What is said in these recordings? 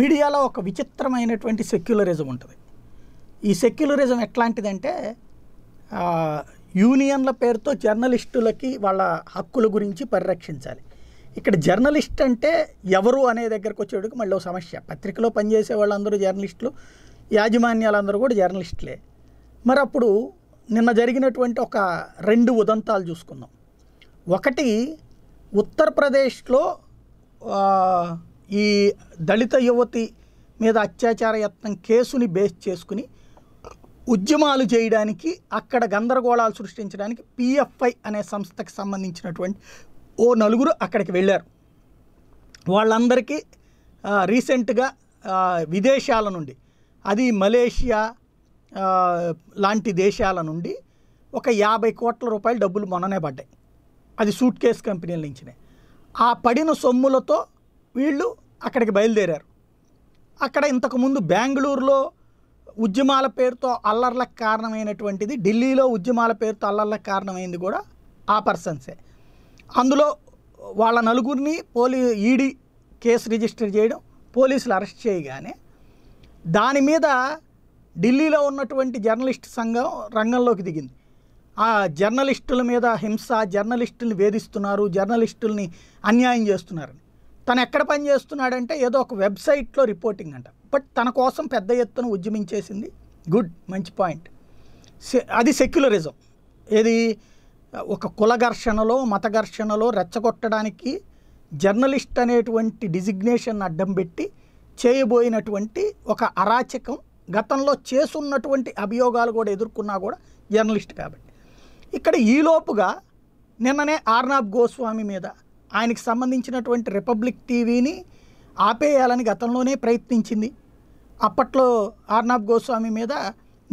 మీడియాలో ఒక విచిత్రమైనటువంటి సెక్యులరిజం ఉంటుంది ఈ సెక్యులరిజం ఎట్లాంటిదంటే యూనియన్ల పేరుతో జర్నలిస్టులకి వాళ్ళ హక్కుల గురించి పరిరక్షించాలి ఇక్కడ జర్నలిస్ట్ అంటే ఎవరు అనే దగ్గరకు వచ్చేటికి మళ్ళీ ఒక సమస్య పత్రికలో పనిచేసే వాళ్ళందరూ జర్నలిస్టులు యాజమాన్యాలందరూ కూడా జర్నలిస్టులే మరి అప్పుడు నిన్న జరిగినటువంటి ఒక రెండు ఉదంతాలు చూసుకుందాం ఒకటి ఉత్తరప్రదేశ్లో ఈ దళిత యువతి మీద అత్యాచార యత్నం కేసుని బేస్ చేసుకుని ఉద్యమాలు చేయడానికి అక్కడ గందరగోళాలు సృష్టించడానికి పిఎఫ్ఐ అనే సంస్థకి సంబంధించినటువంటి ఓ నలుగురు అక్కడికి వెళ్ళారు వాళ్ళందరికీ రీసెంట్గా విదేశాల నుండి అది మలేషియా లాంటి దేశాల నుండి ఒక యాభై కోట్ల రూపాయలు డబ్బులు మొన్ననే పడ్డాయి అది సూట్ కేస్ కంపెనీల నుంచినే ఆ పడిన సొమ్ములతో వీళ్ళు అక్కడికి బయలుదేరారు అక్కడ ఇంతకుముందు బెంగళూరులో ఉద్యమాల పేరుతో అల్లర్లకు కారణమైనటువంటిది ఢిల్లీలో ఉద్యమాల పేరుతో అల్లర్లకు కారణమైంది కూడా ఆ పర్సన్సే అందులో వాళ్ళ నలుగురిని పోలీ ఈడీ కేసు రిజిస్టర్ చేయడం పోలీసులు అరెస్ట్ చేయగానే దాని మీద ఢిల్లీలో ఉన్నటువంటి జర్నలిస్ట్ సంఘం రంగంలోకి దిగింది ఆ జర్నలిస్టుల మీద హింస జర్నలిస్టుల్ని వేధిస్తున్నారు జర్నలిస్టుల్ని అన్యాయం చేస్తున్నారని తను ఎక్కడ పని చేస్తున్నాడంటే ఏదో ఒక వెబ్సైట్లో రిపోర్టింగ్ అంట బట్ తన కోసం పెద్ద ఎత్తున ఉద్యమించేసింది గుడ్ మంచి పాయింట్ అది సెక్యులరిజం ఏది ఒక కుల ఘర్షణలో మత ఘర్షణలో రెచ్చగొట్టడానికి జర్నలిస్ట్ అనేటువంటి డిజిగ్నేషన్ అడ్డం పెట్టి చేయబోయినటువంటి ఒక అరాచకం గతంలో చేసున్నటువంటి అభియోగాలు కూడా ఎదుర్కొన్నా కూడా జర్నలిస్ట్ కాబట్టి ఇక్కడ ఈలోపుగా నిన్ననే ఆర్నాబ్ గోస్వామి మీద ఆయనకు సంబంధించినటువంటి రిపబ్లిక్ టీవీని ఆపేయాలని గతంలోనే ప్రయత్నించింది అప్పట్లో ఆర్నాబ్ గోస్వామి మీద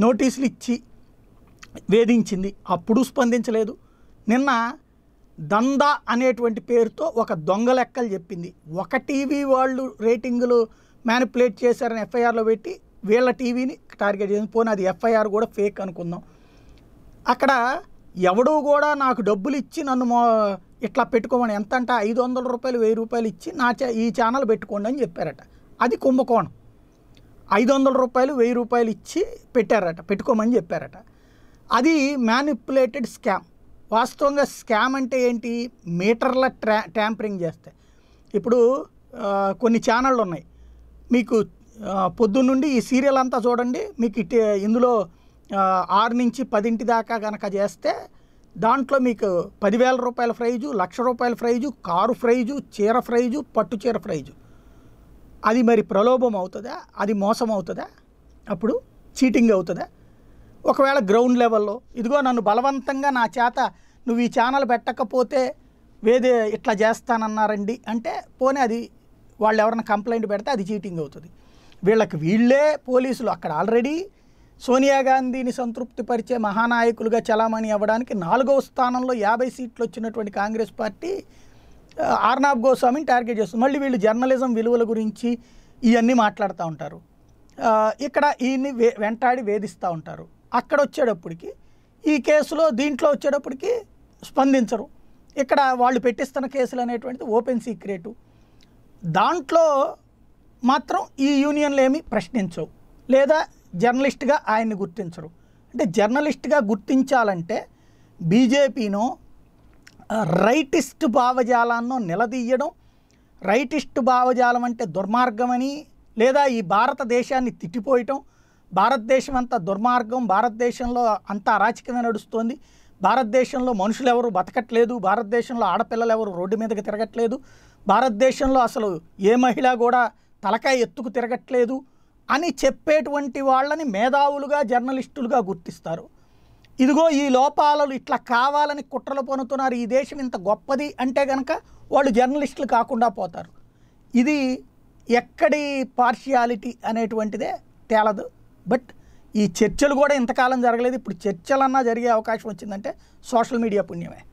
నోటీసులు ఇచ్చి వేధించింది అప్పుడు స్పందించలేదు నిన్న దందా అనేటువంటి పేరుతో ఒక దొంగ లెక్కలు చెప్పింది ఒక టీవీ వాళ్ళు రేటింగులు మ్యానిపులేట్ చేశారని ఎఫ్ఐఆర్లో పెట్టి వీళ్ళ టీవీని టార్గెట్ చేసింది పోనీ అది ఎఫ్ఐఆర్ కూడా ఫేక్ అనుకుందాం అక్కడ ఎవడూ కూడా నాకు డబ్బులు ఇచ్చి నన్ను ఇట్లా పెట్టుకోమని ఎంత అంటే ఐదు వందల రూపాయలు వెయ్యి రూపాయలు ఇచ్చి నా ఈ ఛానల్ పెట్టుకోండి అని చెప్పారట అది కుంభకోణం ఐదు వందల రూపాయలు వెయ్యి రూపాయలు ఇచ్చి పెట్టారట పెట్టుకోమని చెప్పారట అది మ్యానిపులేటెడ్ స్కామ్ వాస్తవంగా స్కామ్ అంటే ఏంటి మీటర్ల ట్రా ట్యాంపరింగ్ చేస్తే ఇప్పుడు కొన్ని ఛానళ్ళు ఉన్నాయి మీకు పొద్దున్నుండి ఈ సీరియల్ అంతా చూడండి మీకు ఇందులో ఆరు నుంచి పదింటి దాకా కనుక చేస్తే దాంట్లో మీకు పదివేల రూపాయల ప్రైజు లక్ష రూపాయల ప్రైజు కారు ప్రైజు చీర ఫ్రైజు పట్టు చీర ఫ్రైజు అది మరి ప్రలోభం అవుతుందా అది మోసం అవుతుందా అప్పుడు చీటింగ్ అవుతుందా ఒకవేళ గ్రౌండ్ లెవెల్లో ఇదిగో నన్ను బలవంతంగా నా చేత నువ్వు ఈ ఛానల్ పెట్టకపోతే వేదే ఇట్లా చేస్తానన్నారండి అంటే పోనీ అది వాళ్ళు ఎవరైనా కంప్లైంట్ పెడితే అది చీటింగ్ అవుతుంది వీళ్ళకి వీళ్ళే పోలీసులు అక్కడ ఆల్రెడీ సోనియా గాంధీని సంతృప్తిపరిచే మహానాయకులుగా చలామణి అవ్వడానికి నాలుగవ స్థానంలో యాభై సీట్లు వచ్చినటువంటి కాంగ్రెస్ పార్టీ ఆర్నాబ్ గోస్వామిని టార్గెట్ చేస్తుంది మళ్ళీ వీళ్ళు జర్నలిజం విలువల గురించి ఇవన్నీ మాట్లాడుతూ ఉంటారు ఇక్కడ ఈయన్ని వే వెంటాడి వేధిస్తూ ఉంటారు అక్కడ వచ్చేటప్పటికి ఈ కేసులో దీంట్లో వచ్చేటప్పటికి స్పందించరు ఇక్కడ వాళ్ళు పెట్టిస్తున్న కేసులు అనేటువంటిది ఓపెన్ సీక్రెటు దాంట్లో మాత్రం ఈ యూనియన్లు ఏమి ప్రశ్నించవు లేదా జర్నలిస్ట్గా ఆయన్ని గుర్తించరు అంటే జర్నలిస్ట్గా గుర్తించాలంటే బీజేపీను రైటిస్ట్ భావజాలాన్నో నిలదీయడం రైటిస్ట్ భావజాలం అంటే దుర్మార్గమని లేదా ఈ భారతదేశాన్ని తిట్టిపోయటం భారతదేశం అంతా దుర్మార్గం భారతదేశంలో అంత అరాచకమే నడుస్తోంది భారతదేశంలో మనుషులు ఎవరు బతకట్లేదు భారతదేశంలో ఆడపిల్లలు ఎవరు రోడ్డు మీదకి తిరగట్లేదు భారతదేశంలో అసలు ఏ మహిళ కూడా తలకాయ ఎత్తుకు తిరగట్లేదు అని చెప్పేటువంటి వాళ్ళని మేధావులుగా జర్నలిస్టులుగా గుర్తిస్తారు ఇదిగో ఈ లోపాలలు ఇట్లా కావాలని కుట్రలు పొనుతున్నారు ఈ దేశం ఇంత గొప్పది అంటే కనుక వాళ్ళు జర్నలిస్టులు కాకుండా పోతారు ఇది ఎక్కడి పార్షియాలిటీ అనేటువంటిదే తేలదు బట్ ఈ చర్చలు కూడా ఇంతకాలం జరగలేదు ఇప్పుడు చర్చలన్నా జరిగే అవకాశం వచ్చిందంటే సోషల్ మీడియా పుణ్యమే